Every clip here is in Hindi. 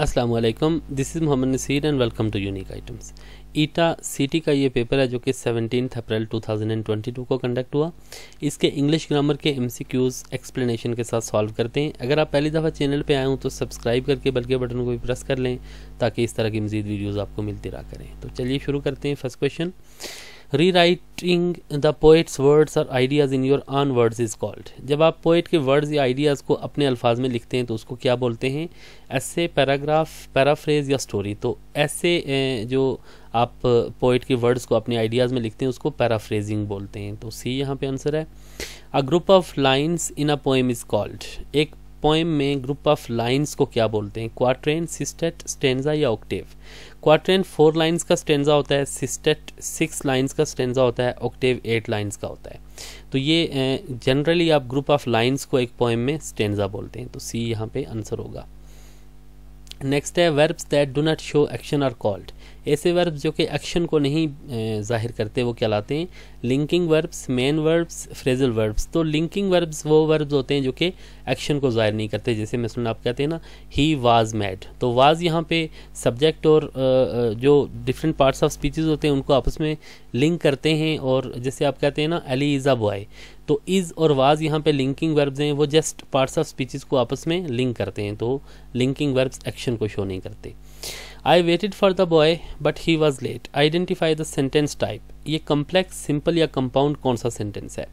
Aslam this is Mohammad Naseer and welcome to unique items Etah city का ये पेपर है जो कि सेवनटीन अप्रैल 2022 को कंडक्ट हुआ इसके इंग्लिश ग्रामर के एमसीक्यूज एक्सप्लेनेशन के साथ सॉल्व करते हैं अगर आप पहली दफ़ा चैनल पे आए हों तो सब्सक्राइब करके बल्कि बटन को भी प्रेस कर लें ताकि इस तरह की मजीद वीडियोज़ आपको मिलती रहा करें तो चलिए शुरू करते हैं first question rewriting the poet's words और ideas in your own words is called जब आप पोइट के वर्ड्स या आइडियाज़ को अपने अल्फाज में लिखते हैं तो उसको क्या बोलते हैं ऐसे पैराग्राफ पैराफ्रेज या स्टोरी तो ऐसे जो आप पोइट के वर्ड्स को अपने आइडियाज़ में लिखते हैं उसको पैराफ्रेजिंग बोलते हैं तो सी यहाँ पे आंसर है a group of lines in a poem is called एक पोएम में ग्रुप ऑफ लाइंस को क्या बोलते हैं क्वाट्रेन सिस्टेट स्टेंजा या ऑक्टेव क्वाट्रेन फोर लाइंस का स्टेंजा होता है सिस्टेट सिक्स लाइंस का स्टेंजा होता है ऑक्टेव एट लाइंस का होता है तो ये जनरली आप ग्रुप ऑफ लाइंस को एक पोएम में स्टेंजा बोलते हैं तो सी यहाँ पे आंसर होगा नेक्स्ट है verbs that do not show action are called ऐसे वर्ब जो कि एक्शन को नहीं जाहिर करते वो कहलाते हैं linking verbs main verbs phrasal verbs तो लिंकिंग वर्ब्स वो वर्ब्स होते हैं जो कि एक्शन को जाहिर नहीं करते जैसे मैं सुनना आप कहते हैं ना ही वाज मैड तो वाज यहाँ पे सब्जेक्ट और जो डिफरेंट पार्ट्स ऑफ स्पीचेज होते हैं उनको आपस में लिंक करते हैं और जैसे आप कहते हैं ना अली इज़ अ बॉय तो इज़ और वाज यहाँ पे लिंकिंग वर्ब्स हैं वो जस्ट पार्ट्स ऑफ स्पीचेस को आपस में लिंक करते हैं तो लिंकिंग वर्ब्स एक्शन को शो नहीं करते I waited for the boy, but he was late. Identify the sentence type. ये कम्प्लेक्स सिंपल या कंपाउंड कौन सा सेंटेंस है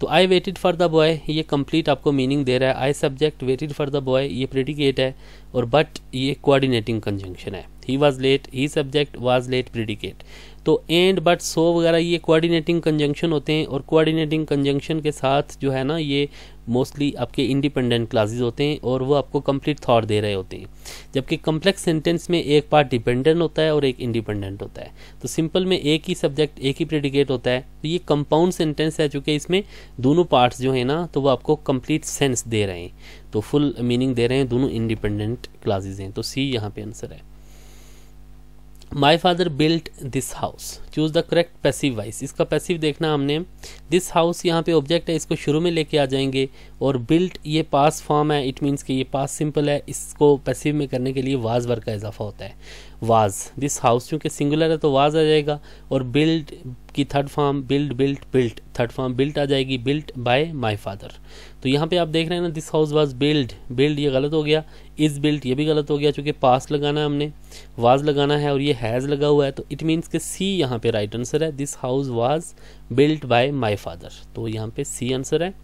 तो I waited for the boy ये कंप्लीट आपको मीनिंग दे रहा है I subject waited for the boy ये प्रेडिकेट है और बट ये कोऑर्डिनेटिंग कंजंक्शन है he was late he subject was late predicate तो एंड बट सो वगैरह ये कोऑर्डिनेटिंग कंजंक्शन होते हैं और कोऑर्डिनेटिंग कंजंक्शन के साथ जो है ना ये मोस्टली आपके इंडिपेंडेंट क्लासेस होते हैं और वो आपको कंप्लीट थॉट दे रहे होते हैं जबकि कम्प्लेक्स सेंटेंस में एक पार्ट डिपेंडेंट होता है और एक इंडिपेंडेंट होता है तो सिंपल में एक ही सब्जेक्ट एक ही प्रेडिकेट होता है तो ये कंपाउंड सेंटेंस है चूँकि इसमें दोनों पार्ट्स जो है ना तो वो आपको कंप्लीट सेंस दे रहे हैं तो फुल मीनिंग दे रहे हैं दोनों इंडिपेंडेंट क्लासेज हैं तो सी यहाँ पे आंसर है my father built this house choose the correct passive voice इसका पैसिव देखना हमने दिस हाउस यहाँ पे ऑब्जेक्ट है इसको शुरू में लेके आ जाएंगे और बिल्ट ये पास फॉर्म है इट मीन्स कि ये पास सिंपल है इसको पैसिव में करने के लिए वाज वर्ग का इजाफा होता है वाज दिस हाउस चूँकि सिंगुलर है तो वाज आ जाएगा और बिल्ड की third form build built built third form built आ जाएगी बिल्ट बाय माय फादर तो यहाँ पे आप देख रहे हैं ना this house was build build ये गलत हो गया इज बिल्ट ये भी गलत हो गया चूँकि पास लगाना है हमने वाज लगाना है और ये हैज़ लगा हुआ है तो इट मीन्स कि सी यहाँ पे राइट आंसर है this house was built by my father तो यहाँ पे सी आंसर है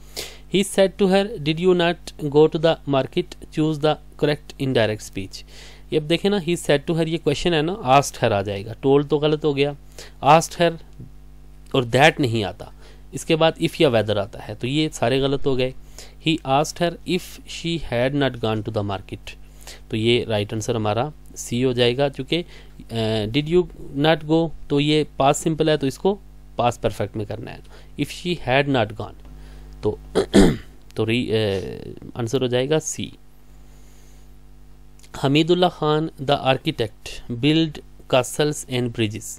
he said to her did you not go to the market choose the correct indirect speech ये अब देखें ना ही सेट टू हर ये क्वेश्चन है ना आस्ट हर आ जाएगा टोल तो गलत हो गया आस्ट हर और दैट नहीं आता इसके बाद इफ़ या वेदर आता है तो ये सारे गलत हो गए he asked her if she had not gone to the market तो ये राइट right आंसर हमारा सी हो जाएगा क्योंकि डिड यू नॉट गो तो ये पास सिंपल है तो इसको पास परफेक्ट में करना है if she had not gone तो तो री आंसर हो जाएगा C Hamidullah Khan the architect build castles and bridges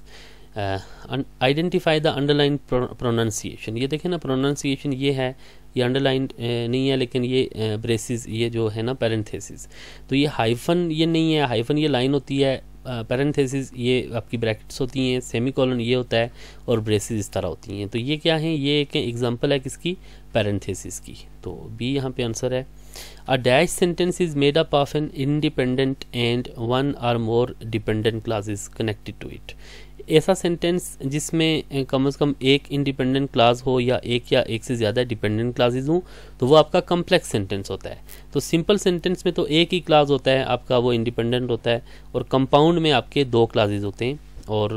identify the underline pronunciation ये देखें ना प्रोनाउंसिएशन ये है ये अंडरलाइन uh, नहीं है लेकिन ये ब्रेसिस uh, ये जो है ना पेरेंथेसिस तो ये हाइफन ये नहीं है हाइफन ये लाइन होती है पेरेंथेसिस uh, ये आपकी ब्रैकेट्स होती हैं सेमी कॉलन ये होता है और ब्रेसिस इस तरह होती हैं तो ये क्या है ये एक एग्जांपल है किसकी पेरेंथेसिस की तो बी यहाँ पे आंसर है a dash sentence is made up of an independent and one or more dependent clauses connected to it ऐसा सेंटेंस जिसमें कम से कम एक इंडिपेंडेंट क्लास हो या एक या एक से ज़्यादा डिपेंडेंट क्लासेज हों तो वो आपका कम्प्लेक्स सेंटेंस होता है तो सिंपल सेंटेंस में तो एक ही क्लास होता है आपका वो इंडिपेंडेंट होता है और कंपाउंड में आपके दो क्लासेज होते हैं और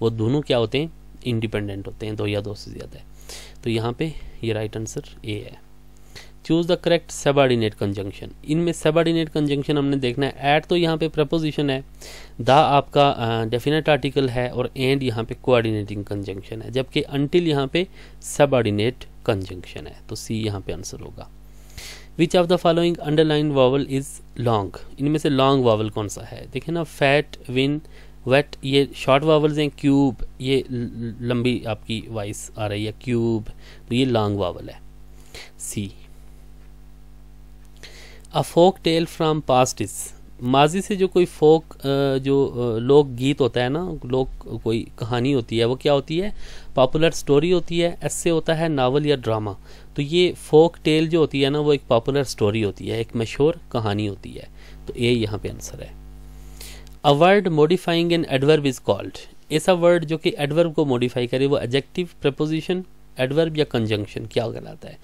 वो दोनों क्या होते हैं इंडिपेंडेंट होते हैं दो या दो से ज़्यादा तो यहाँ पर ये राइट आंसर ए है choose the correct subordinate conjunction इनमें सबॉर्डिनेट कंजंक्शन हमने देखना है एट तो यहाँ पे प्रपोजिशन है द आपका डेफिनेट आर्टिकल है और एंड यहाँ पे कोऑर्डिनेटिंग कंजंक्शन है जबकि अनटिल यहाँ पे सबॉर्डिनेट कंजंक्शन है तो सी यहाँ पे आंसर होगा which of the following underline vowel is long इनमें से लॉन्ग वावल कौन सा है देखे ना फैट विन वेट ये शॉर्ट वावल्स हैं क्यूब ये लंबी आपकी वॉइस आ रही है क्यूब तो ये लॉन्ग वावल है C a folk tale from past is माजी से जो कोई फोक जो लोक गीत होता है ना लोक कोई कहानी होती है वो क्या होती है पॉपुलर स्टोरी होती है ऐसे होता है नावल या ड्रामा तो ये फोक टेल जो होती है ना वो एक पॉपुलर स्टोरी होती है एक मशहूर कहानी होती है तो ये यहाँ पे आंसर है a word modifying an adverb is called ऐसा वर्ड जो कि एडवर्ब को मोडिफाई करे वो एडजेक्टिव प्रपोजिशन एडवर्ब या कंजंक्शन क्या कहलाता है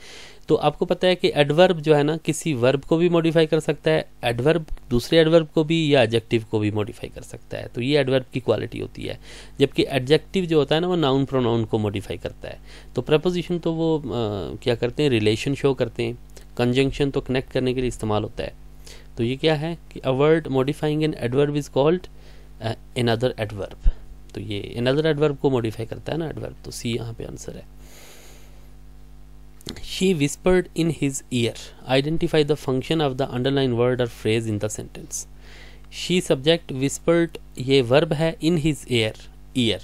तो आपको पता है कि एडवर्ब जो है ना किसी वर्ब को भी मॉडिफाई कर सकता है एडवर्ब दूसरे एडवर्ब को भी या एडजेक्टिव को भी मॉडिफाई कर सकता है तो ये एडवर्ब की क्वालिटी होती है जबकि एडजेक्टिव जो होता है ना वो नाउन प्रोनाउन को मॉडिफाई करता है तो प्रपोजिशन तो वो आ, क्या करते हैं रिलेशन शो करते हैं कंजंक्शन तो कनेक्ट करने के लिए इस्तेमाल होता है तो ये क्या है कि a word modifying an adverb is called other adverb तो ये अदर एडवर्ब को मॉडिफाई करता है ना एडवर्ब तो सी यहाँ पे आंसर है She whispered in his ear. Identify the function of the underlying word or phrase in the sentence. She subject whispered ये वर्ब है इन हिज एयर ईयर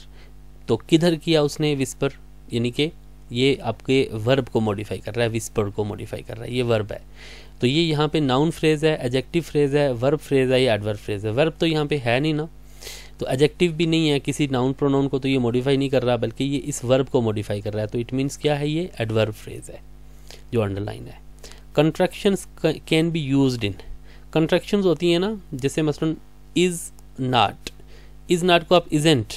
तो किधर किया उसने विस्पर यानी कि ये आपके वर्ब को मॉडिफाई कर रहा है विस्पर को मॉडिफाई कर रहा है ये वर्ब है तो ये यहाँ पे नाउन फ्रेज है एजेक्टिव फ्रेज है वर्ब फ्रेज है या एडवर्ब फ्रेज है वर्ब तो यहाँ पे है नहीं ना तो एजेक्टिव भी नहीं है किसी नाउन प्रोनाउन को तो ये मॉडिफाई नहीं कर रहा बल्कि ये इस वर्ब को मॉडिफाई कर रहा है तो इट मीन्स क्या है ये एडवर्ब फ्रेज है जो अंडरलाइन है contraction can be use in contraction होती हैं ना जैसे मसलन इज नाट इज नाट को आप इजेंट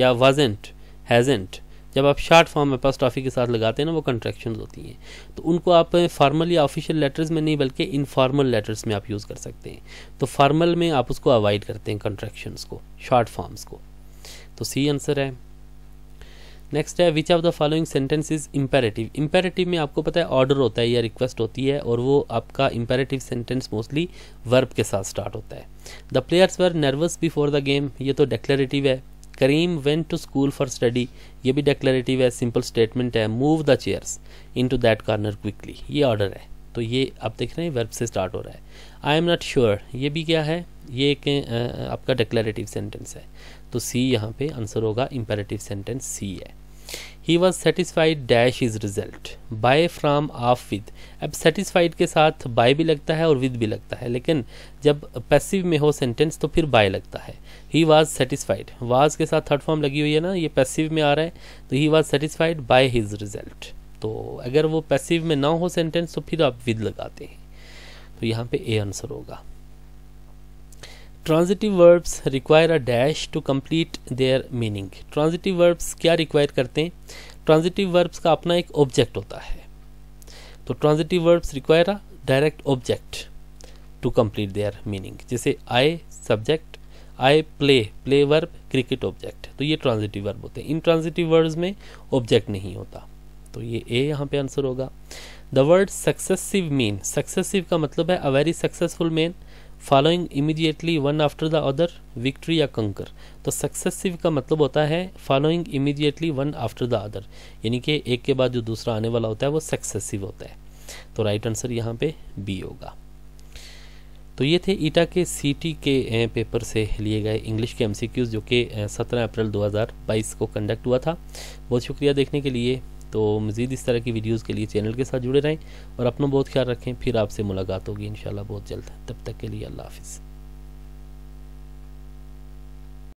या वजेंट हैजेंट जब आप शार्ट फॉर्म में एपास्ट्राफी के साथ लगाते हैं ना वो कंट्रैक्शन होती हैं तो उनको आप फार्मल या ऑफिशियल लेटर्स में नहीं बल्कि इनफॉर्मल लेटर्स में आप यूज़ कर सकते हैं तो फार्मल में आप उसको अवॉइड करते हैं कंट्रेक्शन को शार्ट फॉर्म्स को तो सी आंसर है नेक्स्ट है which of the following sentence is imperative imperative में आपको पता है ऑर्डर होता है या रिक्वेस्ट होती है और वो आपका इम्पेरेटिव सेंटेंस मोस्टली वर्ब के साथ स्टार्ट होता है the players were nervous before the game ये तो डेक्लेरेटिव है Karim went to school for study ये भी डेक्लेटिव है सिंपल स्टेटमेंट है move the chairs into that corner quickly ये ऑर्डर है तो ये आप देख रहे हैं वर्ब से स्टार्ट हो रहा है आई एम नॉट श्योर ये भी क्या है ये एक आपका डेक्लेटिव सेंटेंस है तो सी यहाँ पे आंसर होगा इम्पेरेटिव सेंटेंस सी है he was satisfied dash his result by from of with अब सेटिस्फाइड के साथ बाय भी लगता है और विद भी लगता है लेकिन जब पैसिव में हो सेंटेंस तो फिर बाय लगता है ही वॉज सेटिस्फाइड वाज के साथ थर्ड फॉर्म लगी हुई है ना ये पैसिव में आ रहा है तो he was satisfied by his result तो अगर वो पैसिव में ना हो सेंटेंस तो फिर आप विद लगाते हैं तो यहाँ पे ए आंसर होगा transitive verbs require a dash to complete their meaning transitive verbs क्या रिक्वायर करते हैं ट्रांजिटिव वर्ब्स का अपना एक ऑब्जेक्ट होता है तो transitive verbs require a direct object to complete their meaning जैसे I subject I play play verb cricket object तो ये ट्रांजिटिव वर्ब होते हैं इन ट्रांजिटिव वर्ब्स में ऑब्जेक्ट नहीं होता तो ये ए यहाँ पे आंसर होगा the word successive mean successive का मतलब है a very successful mean following immediately one after the other victory या कंकर तो सक्सेसिव का मतलब होता है following immediately one after the other यानी कि एक के बाद जो दूसरा आने वाला होता है वो सक्सेसिव होता है तो राइट आंसर यहाँ पे बी होगा तो ये थे ईटा के सीटी के पेपर से लिए गए इंग्लिश के एमसीक्यूज जो कि 17 अप्रैल 2022 को कंडक्ट हुआ था बहुत शुक्रिया देखने के लिए तो मज़ीद इस तरह की वीडियोज़ के लिए चैनल के साथ जुड़े रहें और अपना बहुत ख्याल रखें फिर आपसे मुलाकात होगी इन बहुत जल्द तब तक के लिए अल्लाह हाफिज़